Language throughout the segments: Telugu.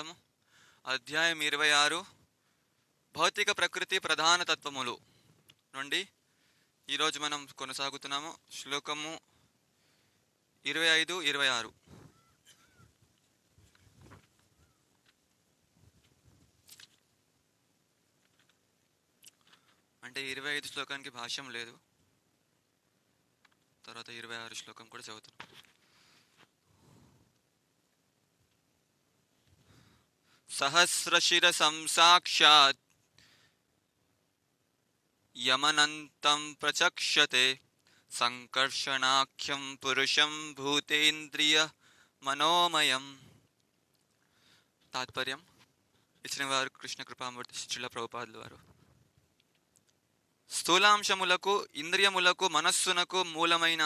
గ్రంథము అధ్యాయం ఇరవై ఆరు భౌతిక ప్రకృతి ప్రధాన తత్వములు నుండి ఈరోజు మనం కొనసాగుతున్నాము శ్లోకము ఇరవై ఐదు ఇరవై ఆరు అంటే ఇరవై ఐదు శ్లోకానికి భాష్యం లేదు తర్వాత ఇరవై ఆరు శ్లోకం కూడా చదువుతున్నాం సంసాక్షాత్ యమనంతం ప్రచక్షతే సంకర్షణాఖ్యం పురుషం భూతేంద్రియ మనోమయం తాత్పర్యం ఇచ్చిన వారు కృష్ణ కృపామూర్తి శిష్యుల ప్రభుపాదులు వారు స్థూలాంశములకు ఇంద్రియములకు మనస్సునకు మూలమైన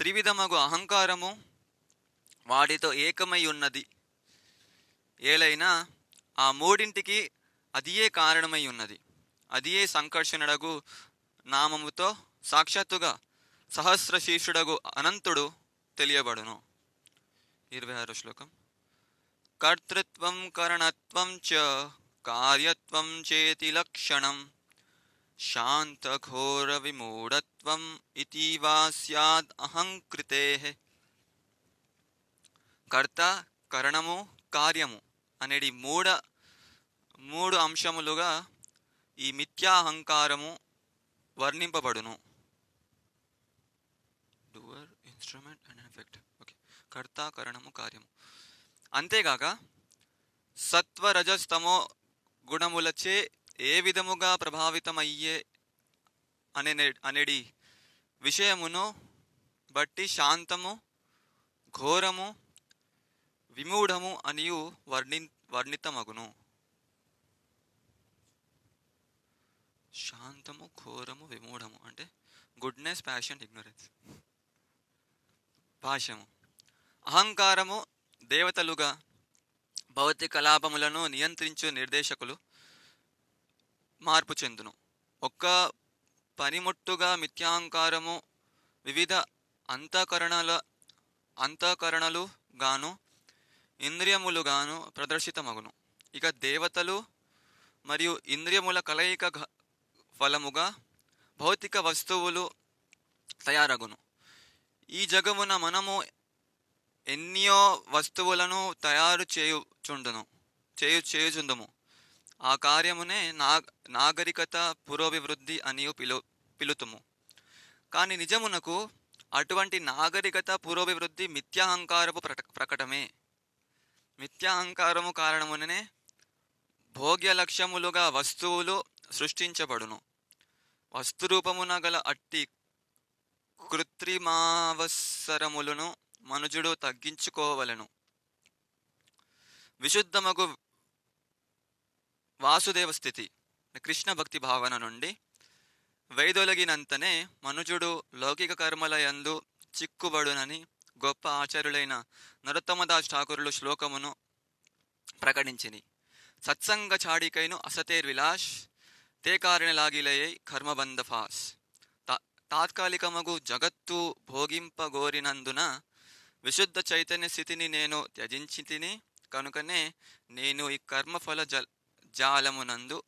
త్రివిధమగు అహంకారము వాటితో ఏకమై ఉన్నది ఏలైనా ఆ మూడింటికి అదియే కారణమై ఉన్నది అదియే సంకర్షణడగు నామముతో సాక్షాత్తుగా సహస్ర శీర్షుడగు అనంతుడు తెలియబడును ఇరవై ఆరు శ్లోకం కర్తృత్వం కరణత్వం చ కార్యత్వం చేతి లక్షణం శాంతఘోర విమూఢత్వం ఇటీవా సద్ అహంకృతే కర్త కరణము కార్యము అనేది మూడ మూడు అంశములుగా ఈ మిథ్యాహంకారము వర్ణింపబడును doer instrument and effect okay కర్త కరణము కార్యము అంతేగాక సత్వరజస్తమో గుణములచే ఏ విధముగా ప్రభావితమయ్యే అనే అనేది విషయమును బట్టి శాంతము ఘోరము విమూఢము అనియు వర్ణి వర్ణితమగును శాంతము ఘోరము విమూఢము అంటే గుడ్నెస్ ప్యాషన్ ఇగ్నోరెన్స్ భాష్యము అహంకారము దేవతలుగా భౌతిక లాభములను నియంత్రించు నిర్దేశకులు మార్పు చెందును ఒక్క పనిముట్టుగా మిథ్యాహంకారము వివిధ అంతఃకరణల అంతఃకరణలు గాను ఇంద్రియములుగాను ప్రదర్శితమగును ఇక దేవతలు మరియు ఇంద్రియముల కలయిక ఫలముగా భౌతిక వస్తువులు తయారగును ఈ జగమున మనము ఎన్నో వస్తువులను తయారు చేయుచుండును చేయు చేయుచుందుము ఆ కార్యమునే నా నాగరికత పురోభివృద్ధి అని పిలు పిలుతుము కానీ నిజమునకు అటువంటి నాగరికత పురోభివృద్ధి మిథ్యాహంకారపు ప్రకటమే మిథ్యాహంకారము కారణముననే భోగ్య లక్ష్యములుగా వస్తువులు సృష్టించబడును వస్తురూపమున గల అట్టి కృత్రిమావసరములను మనుజుడు తగ్గించుకోవలను విశుద్ధమగు వాసుదేవ స్థితి కృష్ణ భక్తి భావన నుండి వైదొలగినంతనే మనుజుడు లౌకిక కర్మల యందు చిక్కుబడునని గొప్ప ఆచార్యులైన నరోత్తమదాస్ ఠాకూరులు శ్లోకమును ప్రకటించిని సత్సంగ చాడికైను అసతేర్ విలాష్ తే కారణలాగిలయ్యై కర్మబంధ ఫాస్ తా తాత్కాలికమగు జగత్తు భోగింపగోరినందున విశుద్ధ చైతన్య స్థితిని నేను త్యజించి తిని కనుకనే నేను ఈ కర్మఫల జ జాలమునందు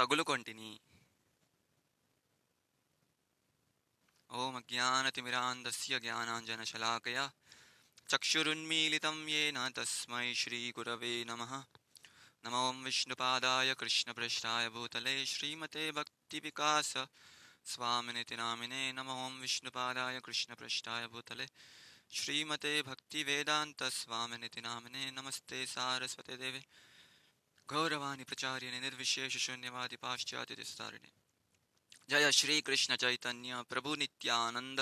తగులుకొంటిని ओम अज्ञानतिमिरान्दस्य ज्ञानाञ्जनशलाकया चक्षुरुन्मीलितं येन तस्मै श्रीगुरवे नमः नमो विष्णुपादाय कृष्णभ्रष्टाय भूतले श्रीमते भक्तिविकास स्वामिनिति नामिने नमो विष्णुपादाय कृष्णभ्रष्टाय भूतले श्रीमते भक्तिवेदान्तस्वामिनिति नामिने नमस्ते सारस्वते देवे गौरवाणी प्रचार्यने निर्विशेषशून्यवादि पाश्चात्यतिस्तारिणे జయ శ్రీకృష్ణ చైతన్య ప్రభు నిత్యానంద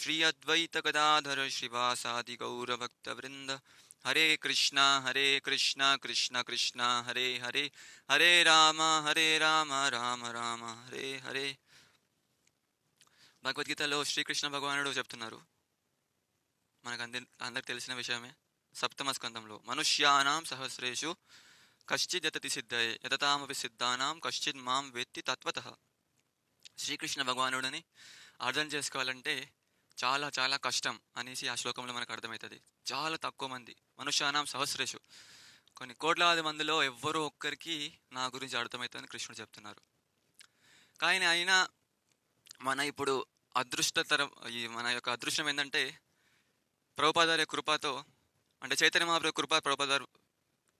శ్రీ అద్వైత గదాధర శ్రీవాసాది గౌరభక్త వృంద హరే కృష్ణ హరే కృష్ణ కృష్ణ కృష్ణ హరే హరే హరే రామ హరే రామ రామ రామ హరే హరే భగవద్గీతలో శ్రీకృష్ణ భగవానుడు చెప్తున్నారు మనకు అంది అందరికి తెలిసిన విషయమే సప్తమ స్కంధంలో మనుష్యానాం సహస్రేషు కశ్చిద్ యతతి సిద్ధయే యతతామపి సిద్ధానాం కశ్చిద్ మాం వేత్తి తత్వత శ్రీకృష్ణ భగవానుడిని అర్థం చేసుకోవాలంటే చాలా చాలా కష్టం అనేసి ఆ శ్లోకంలో మనకు అర్థమవుతుంది చాలా తక్కువ మంది మనుష్యానం సహస్రేషు కొన్ని కోట్లాది మందిలో ఎవ్వరూ ఒక్కరికి నా గురించి అర్థమవుతుందని కృష్ణుడు చెప్తున్నారు కానీ అయినా మన ఇప్పుడు అదృష్టతర ఈ మన యొక్క అదృష్టం ఏంటంటే ప్రభుపాదారి కృపతో అంటే చైతన్య మహాప్రభు కృప ప్రభుపాదారు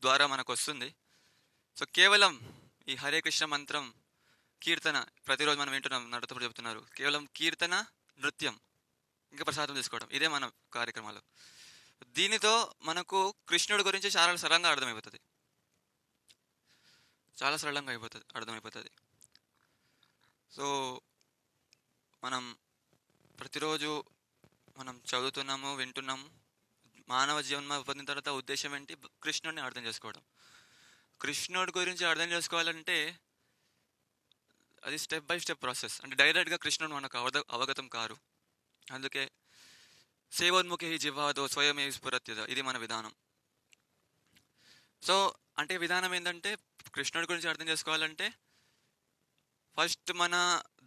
ద్వారా మనకు వస్తుంది సో కేవలం ఈ హరే కృష్ణ మంత్రం కీర్తన ప్రతిరోజు మనం వింటున్నాం నడుతూ చెబుతున్నారు కేవలం కీర్తన నృత్యం ఇంకా ప్రసాదం తీసుకోవడం ఇదే మన కార్యక్రమాలు దీనితో మనకు కృష్ణుడి గురించి చాలా సరళంగా అర్థమైపోతుంది చాలా సరళంగా అయిపోతుంది అర్థమైపోతుంది సో మనం ప్రతిరోజు మనం చదువుతున్నాము వింటున్నాము మానవ జీవనం పొందిన తర్వాత ఉద్దేశం ఏంటి కృష్ణుడిని అర్థం చేసుకోవడం కృష్ణుడి గురించి అర్థం చేసుకోవాలంటే అది స్టెప్ బై స్టెప్ ప్రాసెస్ అంటే డైరెక్ట్గా కృష్ణుడు మనకు అవద అవగతం కారు అందుకే సేవోన్ముఖి జివ్వాదో స్వయమే స్ఫురత్యద ఇది మన విధానం సో అంటే విధానం ఏంటంటే కృష్ణుడి గురించి అర్థం చేసుకోవాలంటే ఫస్ట్ మన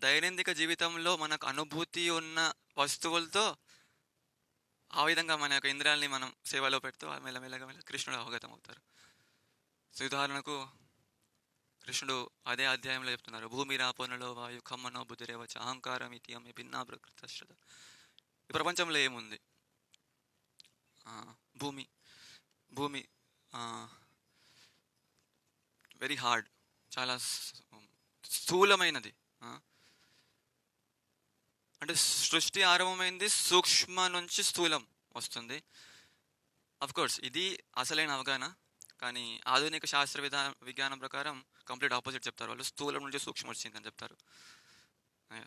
దైనందిక జీవితంలో మనకు అనుభూతి ఉన్న వస్తువులతో ఆ విధంగా మన యొక్క ఇంద్రియాలని మనం సేవలో పెడుతూ మెల్లమెల్లగా మెల్ల కృష్ణుడు అవగతం అవుతారు సో ఉదాహరణకు కృష్ణుడు అదే అధ్యాయంలో చెప్తున్నారు భూమి రాపోనలో వాయు కమ్మనో బుద్ధిరేవచ అహంకారం ఇతి అమ్మి భిన్నా ప్రకృత శ్రద్ధ ఈ ప్రపంచంలో ఏముంది భూమి భూమి వెరీ హార్డ్ చాలా స్థూలమైనది అంటే సృష్టి ఆరంభమైంది సూక్ష్మ నుంచి స్థూలం వస్తుంది అఫ్కోర్స్ ఇది అసలైన అవగాహన కానీ ఆధునిక శాస్త్ర విధా విజ్ఞానం ప్రకారం కంప్లీట్ ఆపోజిట్ చెప్తారు వాళ్ళు స్థూలం నుంచి సూక్ష్మం వచ్చిందని చెప్తారు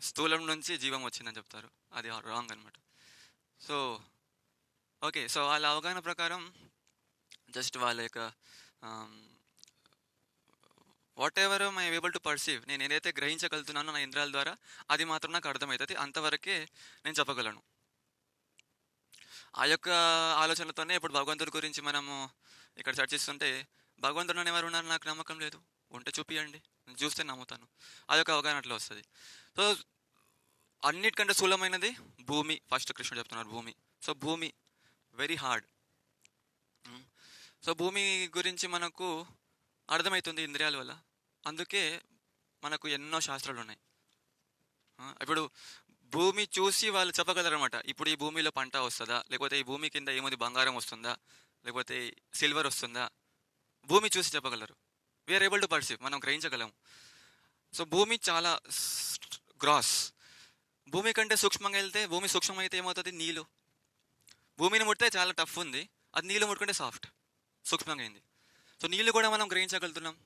స్థూలం నుంచి జీవం వచ్చిందని చెప్తారు అది రాంగ్ అనమాట సో ఓకే సో వాళ్ళ అవగాహన ప్రకారం జస్ట్ వాళ్ళ యొక్క whatever my able to perceive నేను ఏదైతే గ్రహించగలుగుతున్నానో నా ఇంద్రాల ద్వారా అది మాత్రం నాకు అర్థమవుతుంది అంతవరకే నేను చెప్పగలను ఆ యొక్క ఆలోచనలతోనే ఇప్పుడు భగవంతుడి గురించి మనము ఇక్కడ చర్చిస్తుంటే చేస్తుంటే భగవంతుడు ఎవరు ఉన్నారు నాకు నమ్మకం లేదు ఉంటే చూపియండి చూస్తే నమ్ముతాను అదొక అవగాహన అట్లా వస్తుంది సో అన్నిటికంటే సులభమైనది భూమి ఫస్ట్ కృష్ణుడు చెప్తున్నారు భూమి సో భూమి వెరీ హార్డ్ hmm. సో భూమి గురించి మనకు అర్థమవుతుంది ఇంద్రియాల వల్ల అందుకే మనకు ఎన్నో శాస్త్రాలు ఉన్నాయి hmm. ఇప్పుడు భూమి చూసి వాళ్ళు చెప్పగలరు అనమాట ఇప్పుడు ఈ భూమిలో పంట వస్తుందా లేకపోతే ఈ భూమి కింద ఏముంది బంగారం వస్తుందా లేకపోతే సిల్వర్ వస్తుందా భూమి చూసి చెప్పగలరు వీఆర్ ఏబుల్ టు పర్సీవ్ మనం గ్రహించగలం సో భూమి చాలా గ్రాస్ భూమి కంటే సూక్ష్మంగా వెళ్తే భూమి సూక్ష్మమైతే ఏమవుతుంది నీళ్ళు భూమిని ముట్టే చాలా టఫ్ ఉంది అది నీళ్ళు ముట్టుకుంటే సాఫ్ట్ సూక్ష్మంగా అయింది సో నీళ్ళు కూడా మనం గ్రహించగలుగుతున్నాం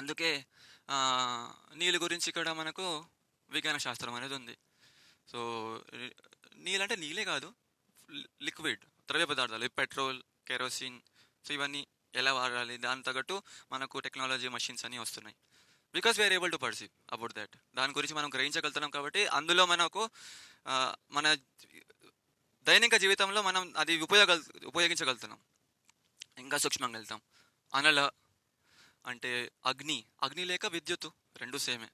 అందుకే నీళ్ళు గురించి ఇక్కడ మనకు విజ్ఞాన శాస్త్రం అనేది ఉంది సో నీళ్ళు అంటే నీళ్ళే కాదు లిక్విడ్ ద్రవ్య పదార్థాలు పెట్రోల్ కెరోసిన్ సో ఇవన్నీ ఎలా వాడాలి దాని తగ్గట్టు మనకు టెక్నాలజీ మషిన్స్ అన్నీ వస్తున్నాయి because we are able to perceive about that దాని గురించి మనం గ్రహించగలుగుతున్నాం కాబట్టి అందులో మనకు మన దైనిక జీవితంలో మనం అది ఉపయోగ ఉపయోగించగలుగుతున్నాం ఇంకా సూక్ష్మంగా వెళ్తాం అనల అంటే అగ్ని అగ్ని లేక విద్యుత్ రెండు సేమే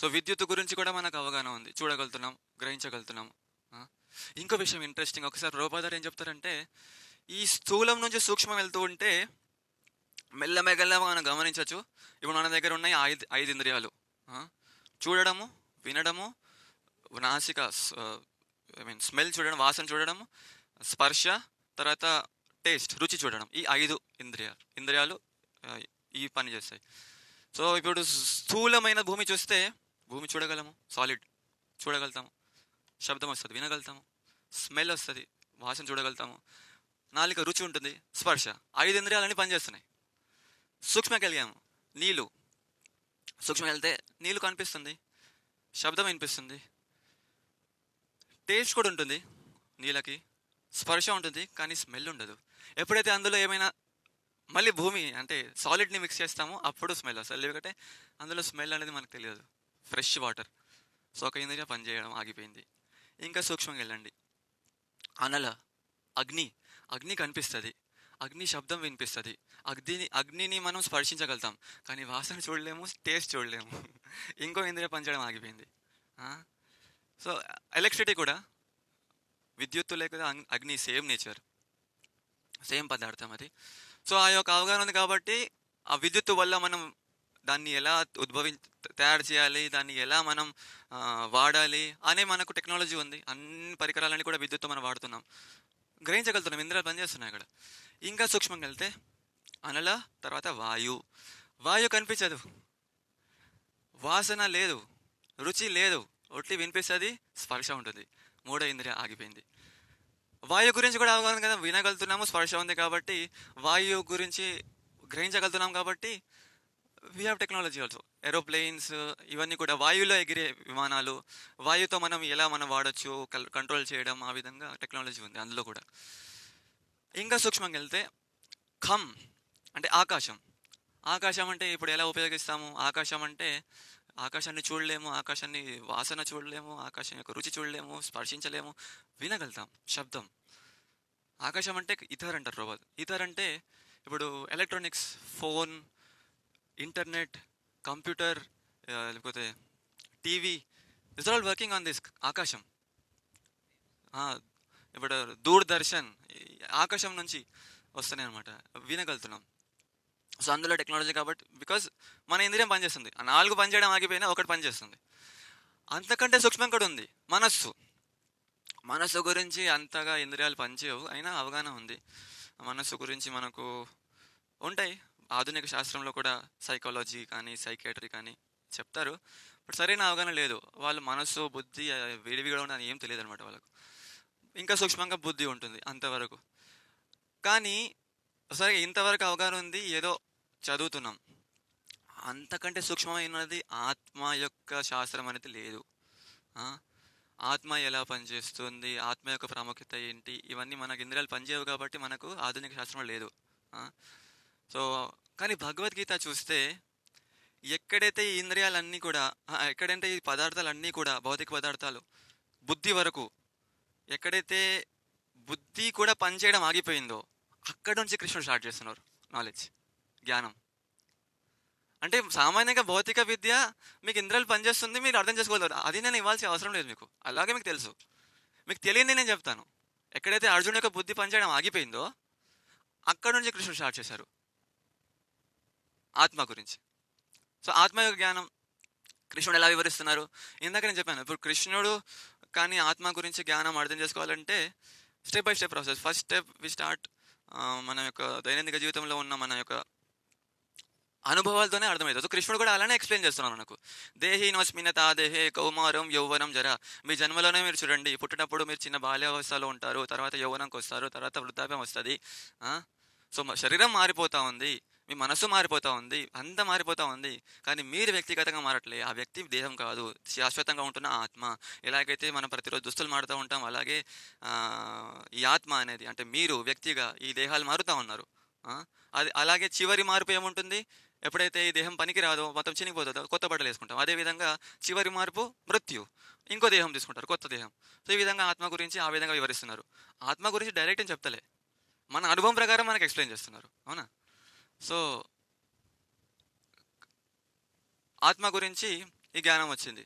సో విద్యుత్ గురించి కూడా మనకు అవగాహన ఉంది చూడగలుగుతున్నాం గ్రహించగలుగుతున్నాం ఇంకో విషయం ఇంట్రెస్టింగ్ ఒకసారి రోబాదార్ ఏం చెప్తారంటే ఈ స్థూలం నుంచి సూక్ష్మం వెళ్తూ ఉంటే మెల్ల మెగల్ల మనం గమనించవచ్చు ఇప్పుడు మన దగ్గర ఉన్నాయి ఐదు ఐదు ఇంద్రియాలు చూడడము వినడము నాసిక ఐ మీన్ స్మెల్ చూడడం వాసన చూడడం స్పర్శ తర్వాత టేస్ట్ రుచి చూడడం ఈ ఐదు ఇంద్రియాలు ఇంద్రియాలు ఈ పని చేస్తాయి సో ఇప్పుడు స్థూలమైన భూమి చూస్తే భూమి చూడగలము సాలిడ్ చూడగలుగుతాము శబ్దం వస్తుంది వినగలుగుతాము స్మెల్ వస్తుంది వాసన చూడగలుగుతాము నాలుక రుచి ఉంటుంది స్పర్శ ఐదు ఇంద్రియాలన్నీ పనిచేస్తున్నాయి సూక్ష్మకి వెళ్ళాము నీళ్ళు సూక్ష్మకెళ్తే నీళ్ళు కనిపిస్తుంది శబ్దం వినిపిస్తుంది టేస్ట్ కూడా ఉంటుంది నీళ్ళకి స్పర్శ ఉంటుంది కానీ స్మెల్ ఉండదు ఎప్పుడైతే అందులో ఏమైనా మళ్ళీ భూమి అంటే సాలిడ్ని మిక్స్ చేస్తామో అప్పుడు స్మెల్ అసలు లేకుంటే అందులో స్మెల్ అనేది మనకు తెలియదు ఫ్రెష్ వాటర్ సో ఒక ఇంద్రియ పనిచేయడం ఆగిపోయింది ఇంకా సూక్ష్మంగా వెళ్ళండి అనల అగ్ని అగ్ని కనిపిస్తుంది అగ్ని శబ్దం వినిపిస్తుంది అగ్ని అగ్నిని మనం స్పర్శించగలుగుతాం కానీ వాసన చూడలేము టేస్ట్ చూడలేము ఇంకో ఇంద్రియ పంచడం ఆగిపోయింది సో ఎలక్ట్రిసిటీ కూడా విద్యుత్తు లేక అగ్ని సేమ్ నేచర్ సేమ్ పదార్థం అది సో ఆ యొక్క అవగాహన ఉంది కాబట్టి ఆ విద్యుత్తు వల్ల మనం దాన్ని ఎలా ఉద్భవి తయారు చేయాలి దాన్ని ఎలా మనం వాడాలి అనే మనకు టెక్నాలజీ ఉంది అన్ని పరికరాలన్నీ కూడా విద్యుత్తు మనం వాడుతున్నాం గ్రహించగలుగుతున్నాం ఇంద్రాలు పనిచేస్తున్నాయి అక్కడ ఇంకా సూక్ష్మంగా వెళ్తే అనల తర్వాత వాయు వాయు కనిపించదు వాసన లేదు రుచి లేదు ఒట్టి వినిపిస్తుంది స్పర్శ ఉంటుంది మూడో ఇంద్రియ ఆగిపోయింది వాయు గురించి కూడా అవగాహన కదా వినగలుగుతున్నాము స్పర్శ ఉంది కాబట్టి వాయువు గురించి గ్రహించగలుగుతున్నాం కాబట్టి we have technology also aeroplanes ఇవన్నీ కూడా వాయువులో ఎగిరే విమానాలు వాయుతో మనం ఎలా మనం వాడచ్చు కంట్రోల్ చేయడం ఆ విధంగా టెక్నాలజీ ఉంది అందులో కూడా ఇంకా సూక్ష్మంగా వెళ్తే ఖమ్ అంటే ఆకాశం ఆకాశం అంటే ఇప్పుడు ఎలా ఉపయోగిస్తాము ఆకాశం అంటే ఆకాశాన్ని చూడలేము ఆకాశాన్ని వాసన చూడలేము ఆకాశం యొక్క రుచి చూడలేము స్పర్శించలేము వినగలుగుతాం శబ్దం ఆకాశం అంటే ఇతర్ అంటారు రోబోట్ ఇతర్ అంటే ఇప్పుడు ఎలక్ట్రానిక్స్ ఫోన్ ఇంటర్నెట్ కంప్యూటర్ లేకపోతే TV is all working on this ఆకాశం ఇప్పుడు దూరదర్శన్ ఆకాశం నుంచి వస్తున్నాయి అనమాట వినగలుగుతున్నాం సో అందులో టెక్నాలజీ కాబట్టి బికాజ్ మన ఇంద్రియం పనిచేస్తుంది ఆ నాలుగు పనిచేయడం ఆగిపోయినా ఒకటి పనిచేస్తుంది అంతకంటే సూక్ష్మం కూడా ఉంది మనస్సు మనస్సు గురించి అంతగా ఇంద్రియాలు పనిచేయవు అయినా అవగాహన ఉంది మనస్సు గురించి మనకు ఉంటాయి ఆధునిక శాస్త్రంలో కూడా సైకాలజీ కానీ సైకాట్రీ కానీ చెప్తారు బట్ సరైన అవగాహన లేదు వాళ్ళు మనసు బుద్ధి విడివిగా ఉండదు ఏం తెలియదు అనమాట వాళ్ళకు ఇంకా సూక్ష్మంగా బుద్ధి ఉంటుంది అంతవరకు కానీ సరే ఇంతవరకు అవగాహన ఉంది ఏదో చదువుతున్నాం అంతకంటే సూక్ష్మమైనది ఆత్మ యొక్క శాస్త్రం అనేది లేదు ఆత్మ ఎలా పనిచేస్తుంది ఆత్మ యొక్క ప్రాముఖ్యత ఏంటి ఇవన్నీ మనకు ఇంద్రియాలు పనిచేయవు కాబట్టి మనకు ఆధునిక శాస్త్రం లేదు సో కానీ భగవద్గీత చూస్తే ఎక్కడైతే ఈ ఇంద్రియాలన్నీ కూడా ఎక్కడంటే ఈ పదార్థాలన్నీ కూడా భౌతిక పదార్థాలు బుద్ధి వరకు ఎక్కడైతే బుద్ధి కూడా పనిచేయడం ఆగిపోయిందో అక్కడ నుంచి కృష్ణుడు స్టార్ట్ చేస్తున్నారు నాలెడ్జ్ జ్ఞానం అంటే సామాన్యంగా భౌతిక విద్య మీకు ఇంద్రియాలు పనిచేస్తుంది మీరు అర్థం చేసుకోగలరు అది నేను ఇవ్వాల్సిన అవసరం లేదు మీకు అలాగే మీకు తెలుసు మీకు తెలియని నేను చెప్తాను ఎక్కడైతే అర్జున్ యొక్క బుద్ధి పనిచేయడం ఆగిపోయిందో అక్కడ నుంచి కృష్ణుడు స్టార్ట్ చేశారు ఆత్మ గురించి సో ఆత్మ యొక్క జ్ఞానం కృష్ణుడు ఎలా వివరిస్తున్నారు ఇందాక నేను చెప్పాను ఇప్పుడు కృష్ణుడు కానీ ఆత్మ గురించి జ్ఞానం అర్థం చేసుకోవాలంటే step by step process first step we start మన యొక్క దైనందిక జీవితంలో ఉన్న మన యొక్క అనుభవాలతోనే అర్థమవుతుంది సో కృష్ణుడు కూడా అలానే ఎక్స్ప్లెయిన్ చేస్తున్నాను నాకు దేహి నోస్మినత దేహే కౌమారం యౌవనం జర మీ జన్మలోనే మీరు చూడండి పుట్టినప్పుడు మీరు చిన్న బాల్యావస్థలో ఉంటారు తర్వాత యౌవనంకి వస్తారు తర్వాత వృద్ధాప్యం వస్తుంది సో శరీరం మారిపోతూ ఉంది మీ మనసు మారిపోతూ ఉంది అంత మారిపోతూ ఉంది కానీ మీరు వ్యక్తిగతంగా మారట్లే ఆ వ్యక్తి దేహం కాదు శాశ్వతంగా ఉంటున్న ఆత్మ ఎలాగైతే మనం ప్రతిరోజు దుస్తులు మారుతూ ఉంటాం అలాగే ఈ ఆత్మ అనేది అంటే మీరు వ్యక్తిగా ఈ దేహాలు మారుతూ ఉన్నారు అది అలాగే చివరి మార్పు ఏముంటుంది ఎప్పుడైతే ఈ దేహం పనికిరాదో మొత్తం చినిగిపోతుందో కొత్త బట్టలు వేసుకుంటాం అదేవిధంగా చివరి మార్పు మృత్యు ఇంకో దేహం తీసుకుంటారు కొత్త దేహం సో ఈ విధంగా ఆత్మ గురించి ఆ విధంగా వివరిస్తున్నారు ఆత్మ గురించి డైరెక్ట్ ఏం చెప్తలే మన అనుభవం ప్రకారం మనకు ఎక్స్ప్లెయిన్ చేస్తున్నారు అవునా సో ఆత్మ గురించి ఈ జ్ఞానం వచ్చింది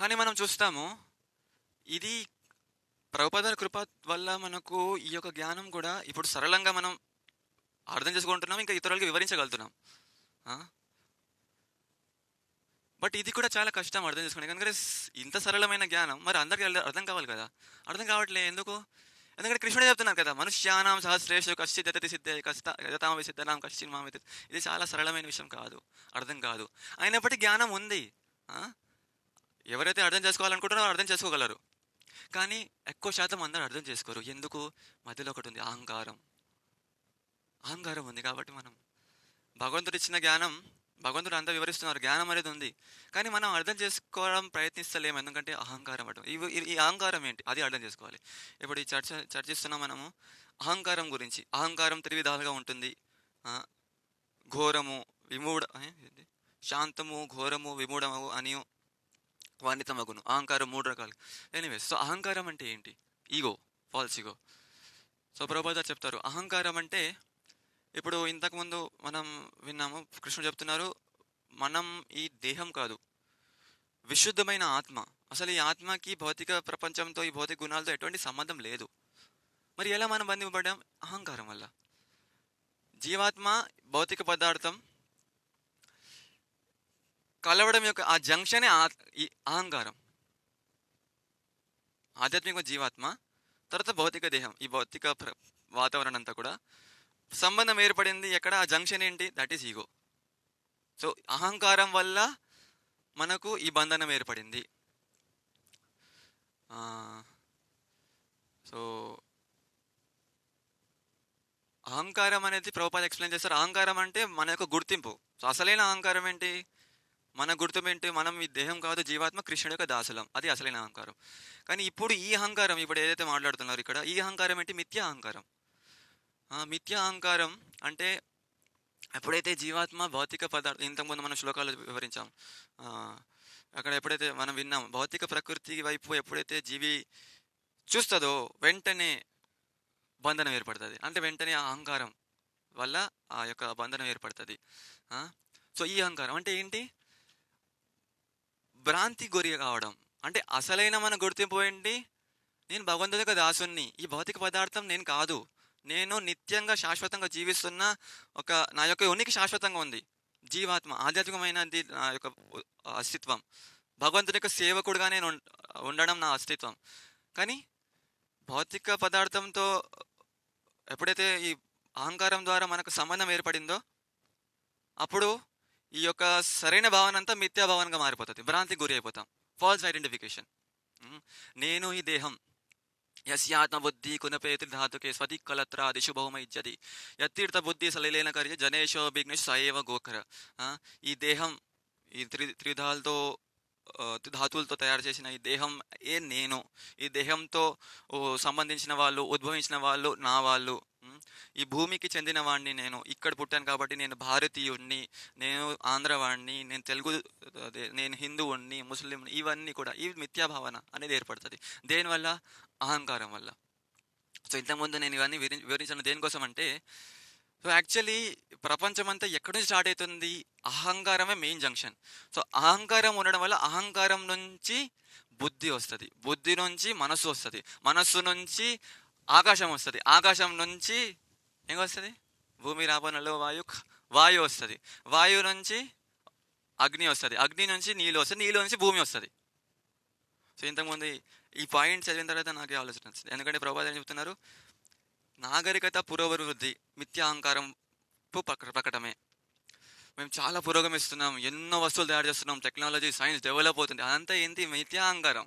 కానీ మనం చూస్తాము ఇది ప్రభుపద కృప వల్ల మనకు ఈ యొక్క జ్ఞానం కూడా ఇప్పుడు సరళంగా మనం అర్థం చేసుకుంటున్నాం ఇంకా ఇతరులకి వివరించగలుగుతున్నాం బట్ ఇది కూడా చాలా కష్టం అర్థం చేసుకోండి ఎందుకంటే ఇంత సరళమైన జ్ఞానం మరి అందరికీ అర్థం కావాలి కదా అర్థం కావట్లేదు ఎందుకు ఎందుకంటే కృష్ణుడే చెప్తున్నాను కదా మనుష్యానాం సహస్రేషు కశ్చి జతతి సిద్ధే కష్ట జతామి సిద్ధనాం కశ్చి మామి ఇది చాలా సరళమైన విషయం కాదు అర్థం కాదు అయినప్పటికీ జ్ఞానం ఉంది ఎవరైతే అర్థం చేసుకోవాలనుకుంటారో అర్థం చేసుకోగలరు కానీ ఎక్కువ శాతం అందరూ అర్థం చేసుకోరు ఎందుకు మధ్యలో ఒకటి ఉంది అహంకారం అహంకారం ఉంది కాబట్టి మనం భగవంతుడు ఇచ్చిన జ్ఞానం భగవంతుడు అంతా వివరిస్తున్నారు జ్ఞానం అనేది ఉంది కానీ మనం అర్థం చేసుకోవడం ప్రయత్నిస్తలేము ఎందుకంటే అహంకారం అటు ఈ అహంకారం ఏంటి అది అర్థం చేసుకోవాలి ఇప్పుడు ఈ చర్చ చర్చిస్తున్నాం మనము అహంకారం గురించి అహంకారం త్రివిధాలుగా ఉంటుంది ఘోరము విమూఢ శాంతము ఘోరము విమూఢము అని వర్ణితమగును అహంకారం మూడు రకాలు ఎనీవేస్ సో అహంకారం అంటే ఏంటి ఈగో ఫాల్స్ ఈగో సో ప్రభాత చెప్తారు అహంకారం అంటే ఇప్పుడు ఇంతకుముందు మనం విన్నాము కృష్ణుడు చెప్తున్నారు మనం ఈ దేహం కాదు విశుద్ధమైన ఆత్మ అసలు ఈ ఆత్మకి భౌతిక ప్రపంచంతో ఈ భౌతిక గుణాలతో ఎటువంటి సంబంధం లేదు మరి ఎలా మనం బంధింపబడ్డాం అహంకారం వల్ల జీవాత్మ భౌతిక పదార్థం కలవడం యొక్క ఆ జంక్షనే ఈ అహంకారం ఆధ్యాత్మిక జీవాత్మ తర్వాత భౌతిక దేహం ఈ భౌతిక వాతావరణం అంతా కూడా సంబంధం ఏర్పడింది ఎక్కడ ఆ జంక్షన్ ఏంటి దట్ ఈస్ ఈగో సో అహంకారం వల్ల మనకు ఈ బంధనం ఏర్పడింది సో అహంకారం అనేది ప్రభుపాద ఎక్స్ప్లెయిన్ చేస్తారు అహంకారం అంటే మన యొక్క గుర్తింపు సో అసలైన అహంకారం ఏంటి మన గుర్తింపు ఏంటి మనం ఈ దేహం కాదు జీవాత్మ కృష్ణుడు యొక్క దాసులం అది అసలైన అహంకారం కానీ ఇప్పుడు ఈ అహంకారం ఇప్పుడు ఏదైతే మాట్లాడుతున్నారు ఇక్కడ ఈ అహంకారం ఏంటి మిథ్య అహంకారం మిథ్య అహంకారం అంటే ఎప్పుడైతే జీవాత్మ భౌతిక పదార్థం ఇంతకుముందు మనం శ్లోకాలు వివరించాం అక్కడ ఎప్పుడైతే మనం విన్నాం భౌతిక ప్రకృతి వైపు ఎప్పుడైతే జీవి చూస్తుందో వెంటనే బంధనం ఏర్పడుతుంది అంటే వెంటనే ఆ అహంకారం వల్ల ఆ యొక్క బంధనం ఏర్పడుతుంది సో ఈ అహంకారం అంటే ఏంటి భ్రాంతి గురి కావడం అంటే అసలైన మన గుర్తింపు ఏంటి నేను భగవంతుడికి దాసుని ఈ భౌతిక పదార్థం నేను కాదు నేను నిత్యంగా శాశ్వతంగా జీవిస్తున్న ఒక నా యొక్క ఉనికి శాశ్వతంగా ఉంది జీవాత్మ ఆధ్యాత్మికమైనది నా యొక్క అస్తిత్వం భగవంతుని యొక్క సేవకుడుగా నేను ఉండడం నా అస్తిత్వం కానీ భౌతిక పదార్థంతో ఎప్పుడైతే ఈ అహంకారం ద్వారా మనకు సంబంధం ఏర్పడిందో అప్పుడు ఈ యొక్క సరైన భావన అంతా మిథ్యా భావనగా మారిపోతుంది భ్రాంతికి గురి అయిపోతాం ఫాల్స్ ఐడెంటిఫికేషన్ నేను ఈ దేహం यस्यात्मबुद्धि कुनपेतृधातुके स्वधिकलत्रादिषु बहुम यत्तीर्थ बुद्धि सलिलेन कर्य जनेशो विघ्नेश स एव गोकर ई देहम ई त्रिधाल तो ధాతువులతో తయారు చేసిన ఈ దేహం ఏ నేను ఈ దేహంతో సంబంధించిన వాళ్ళు ఉద్భవించిన వాళ్ళు నా వాళ్ళు ఈ భూమికి చెందిన వాడిని నేను ఇక్కడ పుట్టాను కాబట్టి నేను భారతీయుణ్ణి నేను ఆంధ్రవాణ్ణి నేను తెలుగు నేను హిందువుణ్ణి ముస్లిం ఇవన్నీ కూడా ఈ మిథ్యాభావన అనేది ఏర్పడుతుంది దేనివల్ల అహంకారం వల్ల సో ఇంతకుముందు నేను ఇవన్నీ వివరించిన దేనికోసం అంటే సో యాక్చువల్లీ ప్రపంచం అంతా ఎక్కడి నుంచి స్టార్ట్ అవుతుంది అహంకారమే మెయిన్ జంక్షన్ సో అహంకారం ఉండడం వల్ల అహంకారం నుంచి బుద్ధి వస్తుంది బుద్ధి నుంచి మనస్సు వస్తుంది మనస్సు నుంచి ఆకాశం వస్తుంది ఆకాశం నుంచి ఏం వస్తుంది భూమి రాబోనలో వాయు వాయు వస్తుంది వాయు నుంచి అగ్ని వస్తుంది అగ్ని నుంచి నీళ్ళు వస్తుంది నీళ్ళు నుంచి భూమి వస్తుంది సో ఇంతకుముందు ఈ పాయింట్ చదివిన తర్వాత నాకే ఆలోచన వస్తుంది ఎందుకంటే ప్రభాతం చెప్తున్నారు నాగరికత పురోభివృద్ధి మిథ్యాహంకారం ప్రకటమే మేము చాలా పురోగమిస్తున్నాం ఎన్నో వస్తువులు తయారు చేస్తున్నాం టెక్నాలజీ సైన్స్ డెవలప్ అవుతుంది అదంతా ఏంటి మిథ్యాహంకారం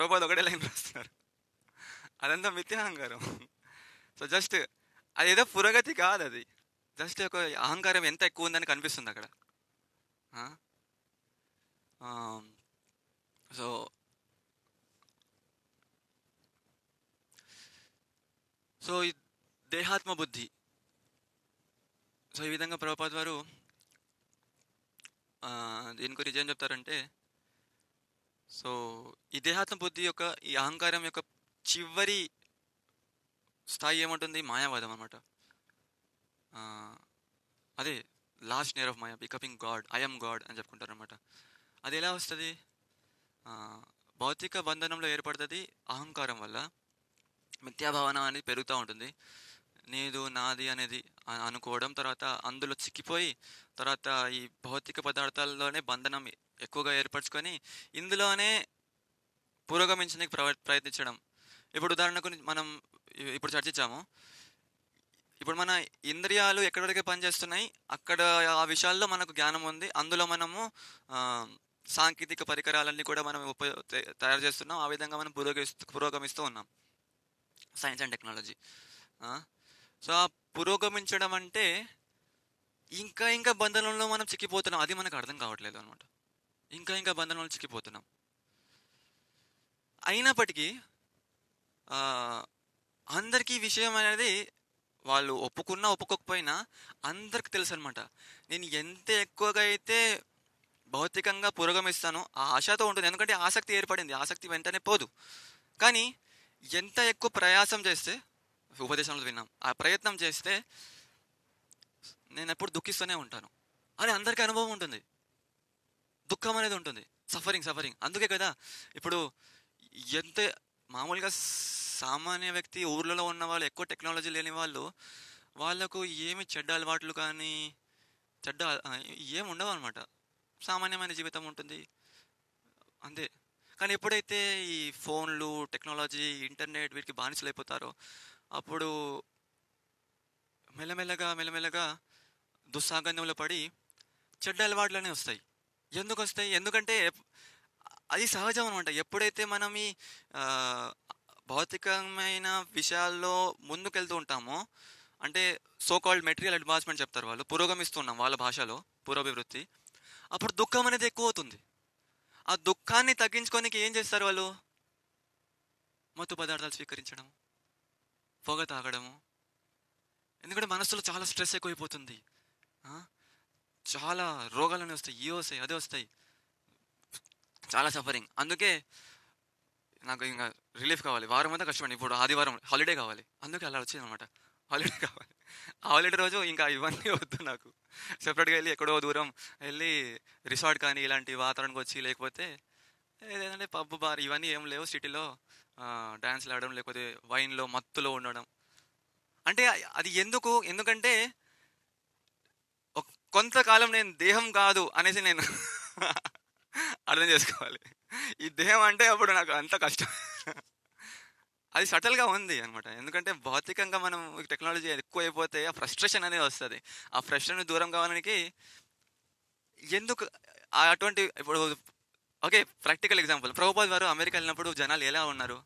రూపాయలు ఒకటే లైన్ వస్తున్నారు అదంతా మిథ్యాహంకారం సో జస్ట్ అది ఏదో పురోగతి కాదు అది జస్ట్ ఒక అహంకారం ఎంత ఎక్కువ ఉందని కనిపిస్తుంది అక్కడ సో సో దేహాత్మ బుద్ధి సో ఈ విధంగా ప్రభుపాద్ వారు దీని గురించి ఏం చెప్తారంటే సో ఈ దేహాత్మ బుద్ధి యొక్క ఈ అహంకారం యొక్క చివరి స్థాయి ఏమంటుంది మాయావాదం అనమాట అదే last snare of maya becoming God I'm God అని చెప్పుకుంటారు అనమాట అది ఎలా వస్తుంది భౌతిక బంధనంలో ఏర్పడుతుంది అహంకారం వల్ల మిథ్యాభావన అనేది పెరుగుతూ ఉంటుంది నీదు నాది అనేది అనుకోవడం తర్వాత అందులో చిక్కిపోయి తర్వాత ఈ భౌతిక పదార్థాల్లోనే బంధనం ఎక్కువగా ఏర్పరచుకొని ఇందులోనే పురోగమించడానికి ప్రయత్నించడం ఇప్పుడు ఉదాహరణకు మనం ఇప్పుడు చర్చించాము ఇప్పుడు మన ఇంద్రియాలు ఎక్కడి వరకే పనిచేస్తున్నాయి అక్కడ ఆ విషయాల్లో మనకు జ్ఞానం ఉంది అందులో మనము సాంకేతిక పరికరాలన్నీ కూడా మనం ఉపయోగ తయారు చేస్తున్నాం ఆ విధంగా మనం పురోగమిస్తూ పురోగమిస్తూ ఉన్నాం సైన్స్ అండ్ టెక్నాలజీ సో ఆ పురోగమించడం అంటే ఇంకా ఇంకా బంధనంలో మనం చిక్కిపోతున్నాం అది మనకు అర్థం కావట్లేదు అనమాట ఇంకా ఇంకా బంధనంలో చిక్కిపోతున్నాం అయినప్పటికీ అందరికీ విషయం అనేది వాళ్ళు ఒప్పుకున్నా ఒప్పుకోకపోయినా అందరికి తెలుసు అనమాట నేను ఎంత ఎక్కువగా అయితే భౌతికంగా పురోగమిస్తానో ఆ ఆశతో ఉంటుంది ఎందుకంటే ఆసక్తి ఏర్పడింది ఆసక్తి వెంటనే పోదు కానీ ఎంత ఎక్కువ ప్రయాసం చేస్తే ఉపదేశంలో విన్నాం ఆ ప్రయత్నం చేస్తే నేను ఎప్పుడు దుఃఖిస్తూనే ఉంటాను అని అందరికీ అనుభవం ఉంటుంది దుఃఖం అనేది ఉంటుంది సఫరింగ్ సఫరింగ్ అందుకే కదా ఇప్పుడు ఎంత మామూలుగా సామాన్య వ్యక్తి ఊర్లలో ఉన్న వాళ్ళు ఎక్కువ టెక్నాలజీ లేని వాళ్ళు వాళ్ళకు ఏమి చెడ్డ అలవాట్లు కానీ చెడ్డ ఏమి ఉండవు అనమాట సామాన్యమైన జీవితం ఉంటుంది అంతే కానీ ఎప్పుడైతే ఈ ఫోన్లు టెక్నాలజీ ఇంటర్నెట్ వీటికి బానిసలైపోతారో అప్పుడు మెల్లమెల్లగా మెల్లమెల్లగా దుస్సాగంధంలో పడి చెడ్డ అలవాట్లనే వస్తాయి ఎందుకు వస్తాయి ఎందుకంటే అది సహజం అనమాట ఎప్పుడైతే మనం ఈ భౌతికమైన విషయాల్లో ముందుకెళ్తూ ఉంటామో అంటే సో మెటీరియల్ అడ్వాన్స్మెంట్ చెప్తారు వాళ్ళు పురోగమిస్తున్నాం వాళ్ళ భాషలో పురోభివృద్ధి అప్పుడు దుఃఖం అనేది ఎక్కువ అవుతుంది ఆ దుఃఖాన్ని తగ్గించుకోనికి ఏం చేస్తారు వాళ్ళు మత్తు పదార్థాలు స్వీకరించడం పొగ తాగడము ఎందుకంటే మనసులో చాలా స్ట్రెస్ ఎక్కువైపోతుంది చాలా రోగాలన్నీ వస్తాయి ఇవి వస్తాయి అదే వస్తాయి చాలా సఫరింగ్ అందుకే నాకు ఇంకా రిలీఫ్ కావాలి వారం అంతా కష్టపడి ఇప్పుడు ఆదివారం హాలిడే కావాలి అందుకే అలా వచ్చింది అనమాట హాలిడే కావాలి హాలిడే రోజు ఇంకా ఇవన్నీ వద్దు నాకు సెపరేట్గా వెళ్ళి ఎక్కడో దూరం వెళ్ళి రిసార్ట్ కానీ ఇలాంటి వాతావరణంకి వచ్చి లేకపోతే ఏదైనా పబ్ బార్ ఇవన్నీ ఏం లేవు సిటీలో డ్యాన్స్లు ఆడడం లేకపోతే వైన్లో మత్తులో ఉండడం అంటే అది ఎందుకు ఎందుకంటే కొంతకాలం నేను దేహం కాదు అనేసి నేను అర్థం చేసుకోవాలి ఈ దేహం అంటే అప్పుడు నాకు అంత కష్టం అది సటల్గా ఉంది అనమాట ఎందుకంటే భౌతికంగా మనం టెక్నాలజీ ఎక్కువ అయిపోతే ఆ ఫ్రస్ట్రేషన్ అనేది వస్తుంది ఆ ఫ్రస్ట్రేషన్ దూరం కావడానికి ఎందుకు అటువంటి ఇప్పుడు ఓకే ప్రాక్టికల్ ఎగ్జాంపుల్ ప్రభుపాద్ వారు అమెరికా వెళ్ళినప్పుడు జనాలు ఎలా ఉన్నారు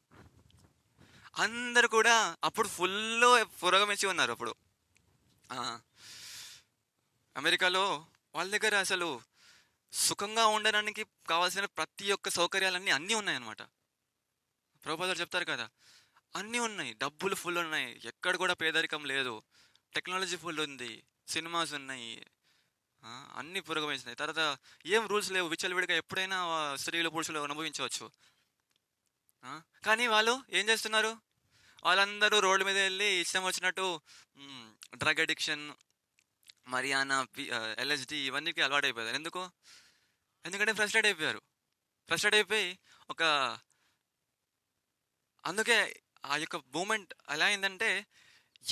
అందరు కూడా అప్పుడు ఫుల్ పురోగమించి ఉన్నారు అప్పుడు అమెరికాలో వాళ్ళ దగ్గర అసలు సుఖంగా ఉండడానికి కావాల్సిన ప్రతి ఒక్క సౌకర్యాలన్నీ అన్నీ ఉన్నాయన్నమాట ప్రభుపాదాలు చెప్తారు కదా అన్నీ ఉన్నాయి డబ్బులు ఫుల్ ఉన్నాయి ఎక్కడ కూడా పేదరికం లేదు టెక్నాలజీ ఫుల్ ఉంది సినిమాస్ ఉన్నాయి అన్నీ పురోగమించినాయి తర్వాత ఏం రూల్స్ లేవు విడిగా ఎప్పుడైనా స్త్రీలు పురుషులు అనుభవించవచ్చు కానీ వాళ్ళు ఏం చేస్తున్నారు వాళ్ళందరూ రోడ్డు మీద వెళ్ళి ఇష్టం వచ్చినట్టు డ్రగ్ అడిక్షన్ మరియానా ఎల్ఎస్డి ఇవన్నీ అలవాటు అయిపోయారు ఎందుకు ఎందుకంటే ఫ్రస్ట్రేట్ అయిపోయారు ఫ్రస్ట్రేట్ అయిపోయి ఒక అందుకే ఆ యొక్క మూమెంట్ ఎలా అయిందంటే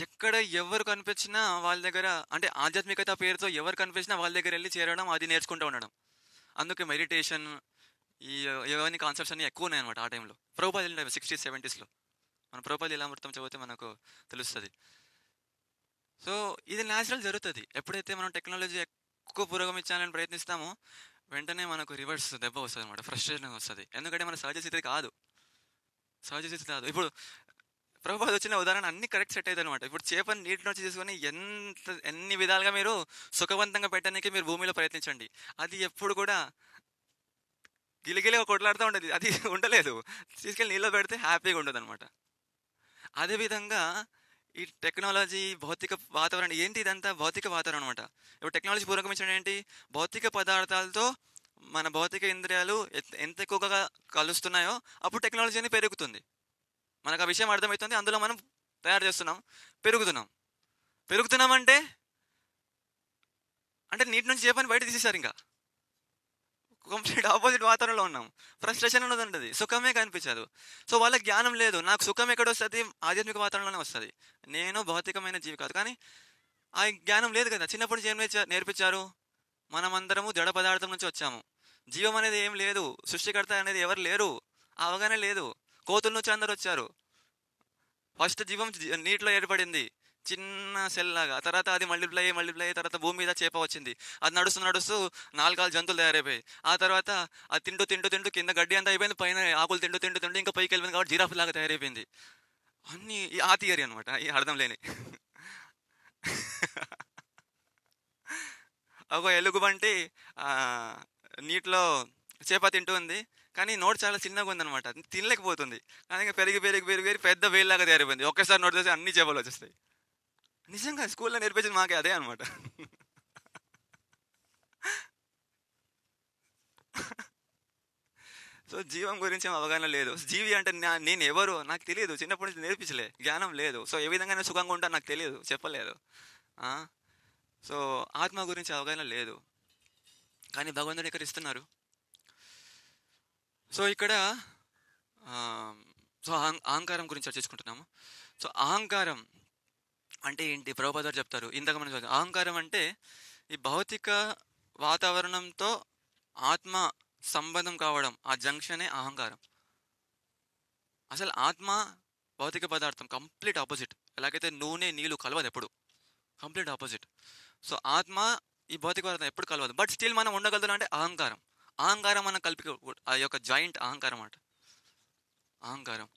ఎక్కడ ఎవరు కనిపించినా వాళ్ళ దగ్గర అంటే ఆధ్యాత్మికత పేరుతో ఎవరు కనిపించినా వాళ్ళ దగ్గర వెళ్ళి చేరడం అది నేర్చుకుంటూ ఉండడం అందుకే మెడిటేషన్ ఈ ఇవన్నీ కాన్సెప్ట్స్ అన్ని ఎక్కువ ఉన్నాయన్నమాట ఆ టైంలో ప్రభుపాది టైం సిక్స్టీ సెవెంటీస్లో మన ప్రభుపాది ఎలా మృతం చదివితే మనకు తెలుస్తుంది సో ఇది న్యాచురల్ జరుగుతుంది ఎప్పుడైతే మనం టెక్నాలజీ ఎక్కువ పురోగమించాలని ప్రయత్నిస్తామో వెంటనే మనకు రివర్స్ దెబ్బ వస్తుంది అనమాట ఫ్రస్ట్రేషన్ వస్తుంది ఎందుకంటే మన సహజ స్థితి కాదు సహజ కాదు ఇప్పుడు ప్రభుపాద వచ్చిన ఉదాహరణ అన్ని కరెక్ట్ సెట్ అవుతుంది అనమాట ఇప్పుడు చేపని నీటి నుంచి తీసుకొని ఎంత ఎన్ని విధాలుగా మీరు సుఖవంతంగా పెట్టడానికి మీరు భూమిలో ప్రయత్నించండి అది ఎప్పుడు కూడా గిలిగిలిగా కొట్లాడుతూ ఉండదు అది ఉండలేదు తీసుకెళ్ళి నీళ్ళు పెడితే హ్యాపీగా ఉండదు అనమాట అదేవిధంగా ఈ టెక్నాలజీ భౌతిక వాతావరణం ఏంటి ఇదంతా భౌతిక వాతావరణం అనమాట ఇప్పుడు టెక్నాలజీ పూర్వకమించడం ఏంటి భౌతిక పదార్థాలతో మన భౌతిక ఇంద్రియాలు ఎంత ఎక్కువగా కలుస్తున్నాయో అప్పుడు టెక్నాలజీ పెరుగుతుంది మనకు ఆ విషయం అర్థమవుతుంది అందులో మనం తయారు చేస్తున్నాం పెరుగుతున్నాం పెరుగుతున్నాం అంటే అంటే నీటి నుంచి చేపని బయట తీసేశారు ఇంకా కంప్లీట్ ఆపోజిట్ వాతావరణంలో ఉన్నాం ఫ్రస్ట్రేషన్ ఉన్నది ఉంటుంది సుఖమే కనిపించదు సో వాళ్ళకి జ్ఞానం లేదు నాకు సుఖం ఎక్కడ వస్తుంది ఆధ్యాత్మిక వాతావరణంలోనే వస్తుంది నేను భౌతికమైన జీవి కాదు కానీ ఆ జ్ఞానం లేదు కదా చిన్నప్పుడు ఏం నేర్పించారు మనమందరము జడ పదార్థం నుంచి వచ్చాము జీవం అనేది ఏం లేదు సృష్టికర్త అనేది ఎవరు లేరు అవగానే అవగాహన లేదు కోతుల నుంచి అందరు వచ్చారు ఫస్ట్ జీవం నీటిలో ఏర్పడింది చిన్న సెల్ లాగా తర్వాత అది మల్టిప్లై అయ్యి మల్టిప్లై అయ్యి తర్వాత భూమి మీద చేప వచ్చింది అది నడుస్తూ నడుస్తూ నాలుగాలు జంతువులు తయారైపోయాయి ఆ తర్వాత అది తింటూ తింటూ తింటూ కింద గడ్డి అంతా అయిపోయింది పైన ఆకులు తింటూ తింటూ తింటూ ఇంకా పైకి వెళ్ళింది కాబట్టి జిరాఫ్ లాగా తయారైపోయింది అన్నీ ఆ థియరీ అనమాట ఈ అర్థం లేని ఒక ఎలుగు వంటి నీటిలో చేప తింటూ ఉంది కానీ నోట్ చాలా చిన్నగా ఉందన్నమాట తినలేకపోతుంది కానీ పెరిగి పెరిగి పెరిగి పెరిగి పెద్ద వేలులాగా తయారైపోయింది ఒక్కసారి నోట్ చేస్తే అన్ని చేపలు వచ్చేస్తాయి నిజంగా స్కూల్లో నేర్పించింది మాకే అదే అనమాట సో జీవం గురించి ఏం అవగాహన లేదు జీవి అంటే నా నేను ఎవరు నాకు తెలియదు చిన్నప్పటి నుంచి నేర్పించలే జ్ఞానం లేదు సో ఏ విధంగా సుఖంగా ఉంటాను నాకు తెలియదు చెప్పలేదు సో ఆత్మ గురించి అవగాహన లేదు కానీ భగవంతుడు ఇక్కడ ఇస్తున్నారు సో ఇక్కడ సో అహంకారం గురించి చర్చించుకుంటున్నాము సో అహంకారం అంటే ఏంటి ప్రభుపాదారు చెప్తారు ఇంతకు మనం చూద్దాం అహంకారం అంటే ఈ భౌతిక వాతావరణంతో ఆత్మ సంబంధం కావడం ఆ జంక్షనే అహంకారం అసలు ఆత్మ భౌతిక పదార్థం కంప్లీట్ ఆపోజిట్ ఎలాగైతే నూనె నీళ్ళు కలవదు ఎప్పుడు కంప్లీట్ ఆపోజిట్ సో ఆత్మ ఈ భౌతిక భౌతికవాదం ఎప్పుడు కలవదు బట్ స్టిల్ మనం ఉండగలదు అంటే అహంకారం అహంకారం మనం కలిపి ఆ యొక్క జాయింట్ అహంకారం అన్నమాట అహంకారం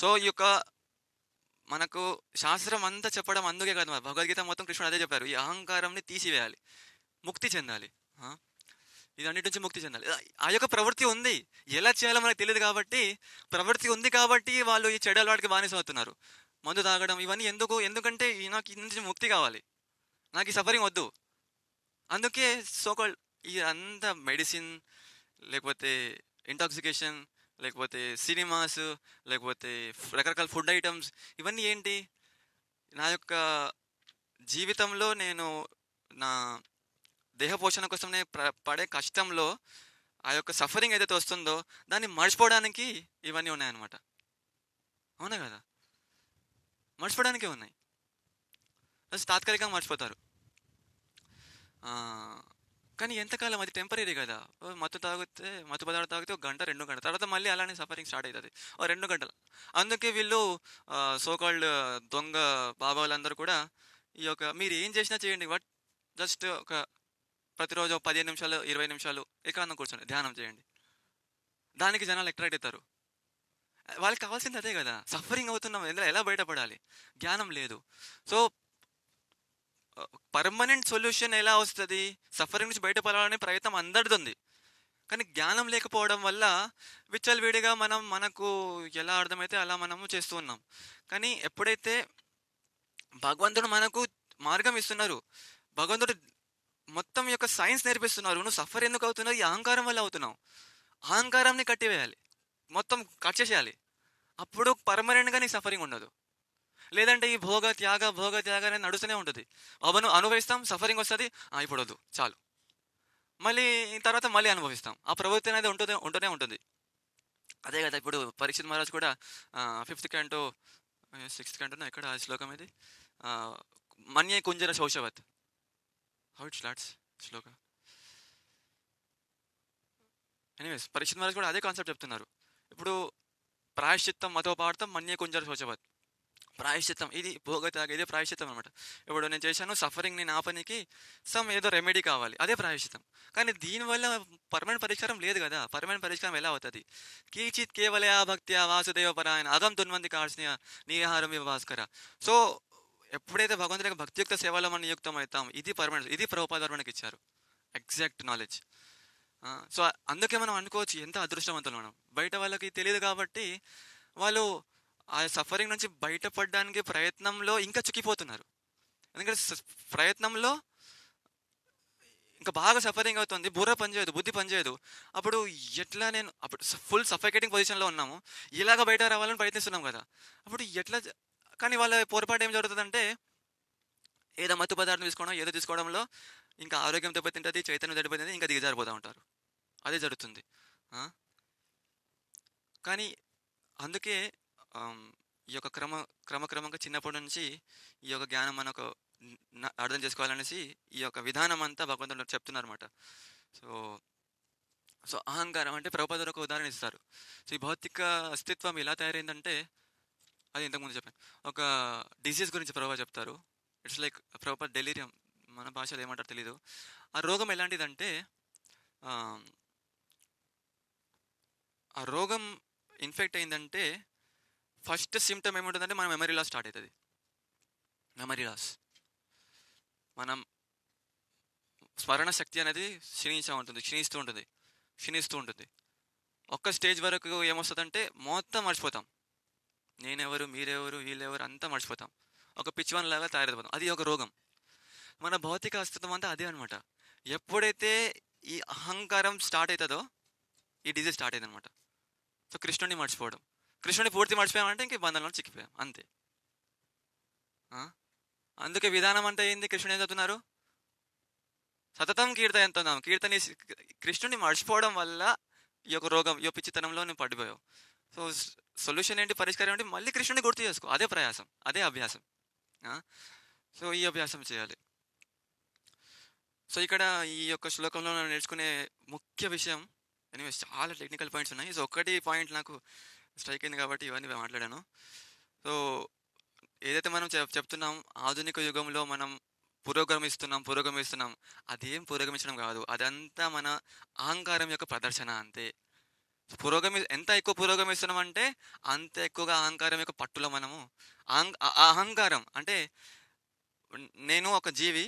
సో ఈ యొక్క మనకు శాస్త్రం అంతా చెప్పడం అందుకే కదా భగవద్గీత మొత్తం కృష్ణుడు అదే చెప్పారు ఈ అహంకారంని తీసివేయాలి ముక్తి చెందాలి ఇదన్నిటి నుంచి ముక్తి చెందాలి ఆ యొక్క ప్రవృత్తి ఉంది ఎలా చేయాలో మనకు తెలియదు కాబట్టి ప్రవృత్తి ఉంది కాబట్టి వాళ్ళు ఈ చెడు అలవాటికి బానిస అవుతున్నారు మందు తాగడం ఇవన్నీ ఎందుకు ఎందుకంటే నాకు నుంచి ముక్తి కావాలి నాకు ఈ సఫరింగ్ వద్దు అందుకే సోకాల్ ఈ అంత మెడిసిన్ లేకపోతే ఇంటాక్సికేషన్ లేకపోతే సినిమాస్ లేకపోతే రకరకాల ఫుడ్ ఐటమ్స్ ఇవన్నీ ఏంటి నా యొక్క జీవితంలో నేను నా దేహ పోషణ కోసం నేను పడే కష్టంలో ఆ యొక్క సఫరింగ్ ఏదైతే వస్తుందో దాన్ని మర్చిపోవడానికి ఇవన్నీ ఉన్నాయన్నమాట అవునా కదా మర్చిపోవడానికే ఉన్నాయి తాత్కాలికంగా మర్చిపోతారు కానీ ఎంతకాలం అది టెంపరీ కదా మత్తు తాగితే మత్తు పదార్థం తాగితే ఒక గంట రెండు గంట తర్వాత మళ్ళీ అలానే సఫరింగ్ స్టార్ట్ అవుతుంది ఓ రెండు గంటలు అందుకే వీళ్ళు సోకాల్డ్ దొంగ బాబాలందరూ వాళ్ళందరూ కూడా ఈ యొక్క మీరు ఏం చేసినా చేయండి బట్ జస్ట్ ఒక ప్రతిరోజు పదిహేను నిమిషాలు ఇరవై నిమిషాలు ఏకాంతం కూర్చోండి ధ్యానం చేయండి దానికి జనాలు అట్రాక్ట్ అవుతారు వాళ్ళకి కావాల్సింది అదే కదా సఫరింగ్ అవుతున్నాం ఎందులో ఎలా బయటపడాలి జ్ఞానం లేదు సో పర్మనెంట్ సొల్యూషన్ ఎలా వస్తుంది సఫరింగ్ నుంచి బయటపడాలనే ప్రయత్నం అందరిది ఉంది కానీ జ్ఞానం లేకపోవడం వల్ల విచ్చలవిడిగా మనం మనకు ఎలా అర్థమైతే అలా మనము చేస్తూ ఉన్నాం కానీ ఎప్పుడైతే భగవంతుడు మనకు మార్గం ఇస్తున్నారు భగవంతుడు మొత్తం యొక్క సైన్స్ నేర్పిస్తున్నారు నువ్వు సఫర్ ఎందుకు అవుతున్నావు ఈ అహంకారం వల్ల అవుతున్నావు అహంకారాన్ని కట్టివేయాలి మొత్తం కట్ చేసేయాలి అప్పుడు పర్మనెంట్గా నీ సఫరింగ్ ఉండదు లేదంటే ఈ భోగ త్యాగ భోగ త్యాగ అనేది నడుస్తూనే ఉంటుంది అవను అనుభవిస్తాం సఫరింగ్ వస్తుంది ఇప్పుడు వద్దు చాలు మళ్ళీ తర్వాత మళ్ళీ అనుభవిస్తాం ఆ ప్రవృత్తి అనేది ఉంటుంది ఉంటూనే ఉంటుంది అదే కదా ఇప్పుడు పరీక్షిత్ మహారాజ్ కూడా ఫిఫ్త్ క్యాంటో సిక్స్త్ క్యాంటో ఎక్కడ శ్లోకం ఇది మన్య కుంజర శౌషవత్ how it slots shloka anyways Parikshit Maharaj కూడా అదే కాన్సెప్ట్ చెప్తున్నారు ఇప్పుడు ప్రాయశ్చిత్తం మతోపార్థం మన్య కుంజర శౌచవత్ ప్రాయశ్చితం ఇది పోగతాగేదే ప్రాయశ్చితం అనమాట ఇప్పుడు నేను చేశాను సఫరింగ్ని నాపనికి సమ్ ఏదో రెమెడీ కావాలి అదే ప్రాయశ్చితం కానీ దీనివల్ల పర్మనెంట్ పరిష్కారం లేదు కదా పర్మనెంట్ పరిష్కారం ఎలా అవుతుంది కీచిత్ ఆ భక్తి వాసుదేవ పరాయణ అదం తున్వంతి కాల్సిన నీహారం భాస్కర సో ఎప్పుడైతే భగవంతుడికి భక్తియుక్త సేవలో మనం నియుక్తం అవుతాం ఇది పర్మనెంట్ ఇది ప్రభుపాద మనకి ఇచ్చారు ఎగ్జాక్ట్ నాలెడ్జ్ సో అందుకే మనం అనుకోవచ్చు ఎంత అదృష్టవంతులు మనం బయట వాళ్ళకి తెలియదు కాబట్టి వాళ్ళు ఆ సఫరింగ్ నుంచి బయటపడడానికి ప్రయత్నంలో ఇంకా చిక్కిపోతున్నారు ఎందుకంటే ప్రయత్నంలో ఇంకా బాగా సఫరింగ్ అవుతుంది బుర్ర పనిచేయదు బుద్ధి పనిచేయదు అప్పుడు ఎట్లా నేను అప్పుడు ఫుల్ సఫకేటింగ్ పొజిషన్లో ఉన్నాము ఇలాగ బయట రావాలని ప్రయత్నిస్తున్నాం కదా అప్పుడు ఎట్లా కానీ వాళ్ళ పొరపాటు ఏం జరుగుతుందంటే ఏదో మత్తు పదార్థం తీసుకోవడం ఏదో తీసుకోవడంలో ఇంకా ఆరోగ్యం దెబ్బతింటుంది చైతన్యం దెబ్బతింటుంది ఇంకా దిగజారిపోతూ ఉంటారు అదే జరుగుతుంది కానీ అందుకే ఈ యొక్క క్రమ క్రమక్రమంగా చిన్నప్పటి నుంచి ఈ యొక్క జ్ఞానం మనకు అర్థం చేసుకోవాలనేసి ఈ యొక్క విధానం అంతా భగవంతుడు అనమాట సో సో అహంకారం అంటే ప్రభుపాదుడు ఒక ఉదాహరణ ఇస్తారు సో ఈ భౌతిక అస్తిత్వం ఎలా తయారైందంటే అది ఇంతకుముందు చెప్పాను ఒక డిసీజ్ గురించి ప్రభావ చెప్తారు ఇట్స్ లైక్ ప్రభావ డెలిరియం మన భాషలో ఏమంటారు తెలీదు ఆ రోగం ఎలాంటిదంటే ఆ రోగం ఇన్ఫెక్ట్ అయిందంటే ఫస్ట్ సిమ్టమ్ ఏముంటుందంటే మన మెమరీ లాస్ స్టార్ట్ అవుతుంది మెమరీ లాస్ మనం స్మరణ శక్తి అనేది క్షీణించా ఉంటుంది క్షీణిస్తూ ఉంటుంది క్షీణిస్తూ ఉంటుంది ఒక్క స్టేజ్ వరకు ఏమొస్తుందంటే మొత్తం మర్చిపోతాం నేనెవరు మీరెవరు వీళ్ళెవరు అంతా మర్చిపోతాం ఒక పిచ్చివన్ లాగా తయారైపోతాం అది ఒక రోగం మన భౌతిక అస్తిత్వం అంతా అదే అనమాట ఎప్పుడైతే ఈ అహంకారం స్టార్ట్ అవుతుందో ఈ డిజీజ్ స్టార్ట్ అయింది అనమాట సో కృష్ణుడిని మర్చిపోవడం కృష్ణుని పూర్తి మర్చిపోయామంటే ఇంక బంధంలో చిక్కిపోయాం అంతే అందుకే విధానం అంటే ఏంది కృష్ణుడు ఏం చదువుతున్నారు సతతం కీర్తన ఎంతున్నాం కీర్తని కృష్ణుని మర్చిపోవడం వల్ల ఈ యొక్క రోగం ఈ పిచ్చితనంలో నేను పడిపోయావు సో సొల్యూషన్ ఏంటి పరిష్కారం ఏంటి మళ్ళీ కృష్ణుని గుర్తు చేసుకో అదే ప్రయాసం అదే అభ్యాసం సో ఈ అభ్యాసం చేయాలి సో ఇక్కడ ఈ యొక్క శ్లోకంలో నేను నేర్చుకునే ముఖ్య విషయం ఎనీవేస్ చాలా టెక్నికల్ పాయింట్స్ ఉన్నాయి సో ఒకటి పాయింట్ నాకు స్ట్రైక్ అయింది కాబట్టి ఇవన్నీ మాట్లాడాను సో ఏదైతే మనం చెప్తున్నాం ఆధునిక యుగంలో మనం పురోగమిస్తున్నాం పురోగమిస్తున్నాం అదేం పురోగమించడం కాదు అదంతా మన అహంకారం యొక్క ప్రదర్శన అంతే పురోగమి ఎంత ఎక్కువ పురోగమిస్తున్నాం అంటే అంత ఎక్కువగా అహంకారం యొక్క పట్టులో మనము అహంకారం అంటే నేను ఒక జీవి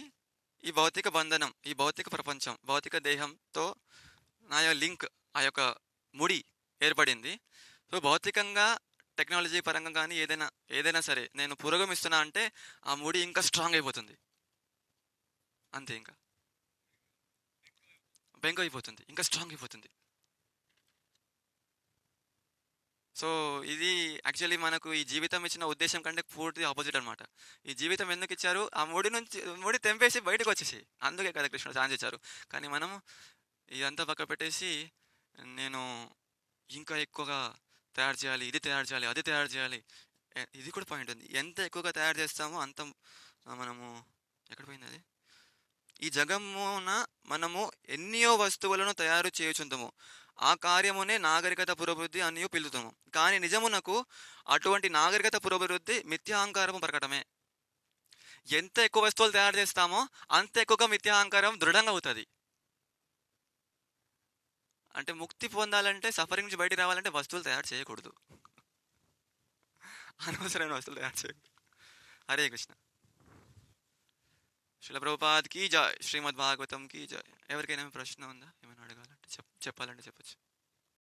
ఈ భౌతిక బంధనం ఈ భౌతిక ప్రపంచం భౌతిక దేహంతో నా యొక్క లింక్ ఆ యొక్క ముడి ఏర్పడింది సో భౌతికంగా టెక్నాలజీ పరంగా కానీ ఏదైనా ఏదైనా సరే నేను పురోగమిస్తున్నా అంటే ఆ ముడి ఇంకా స్ట్రాంగ్ అయిపోతుంది అంతే ఇంకా బెంగ అయిపోతుంది ఇంకా స్ట్రాంగ్ అయిపోతుంది సో ఇది యాక్చువల్లీ మనకు ఈ జీవితం ఇచ్చిన ఉద్దేశం కంటే పూర్తి ఆపోజిట్ అనమాట ఈ జీవితం ఎందుకు ఇచ్చారు ఆ ముడి నుంచి ముడి తెంపేసి బయటకు వచ్చేసి అందుకే కదా కృష్ణుడు ఛాన్స్ ఇచ్చారు కానీ మనము ఇదంతా పక్క పెట్టేసి నేను ఇంకా ఎక్కువగా తయారు చేయాలి ఇది తయారు చేయాలి అది తయారు చేయాలి ఇది కూడా పాయింట్ ఉంది ఎంత ఎక్కువగా తయారు చేస్తామో అంత మనము ఎక్కడ పోయింది అది ఈ జగమున మనము ఎన్నో వస్తువులను తయారు చేయుచుంటాము ఆ కార్యమునే నాగరికత పురోభివృద్ధి అని పిలుతాము కానీ నిజమునకు అటువంటి నాగరికత పురోభివృద్ధి మిథ్యాహంకారము ప్రకటమే ఎంత ఎక్కువ వస్తువులు తయారు చేస్తామో అంత ఎక్కువగా మిథ్యాహంకారం దృఢంగా అవుతుంది అంటే ముక్తి పొందాలంటే సఫరింగ్ నుంచి బయటికి రావాలంటే వస్తువులు తయారు చేయకూడదు అనవసరమైన వస్తువులు తయారు చేయకూడదు హరే కృష్ణ శిలప్రభుపాద్కి జాయ్ శ్రీమద్ భాగవతంకి జాయ్ ఎవరికైనా ప్రశ్న ఉందా ఏమైనా అడగాలంటే చెప్ చెప్పాలంటే చెప్పచ్చు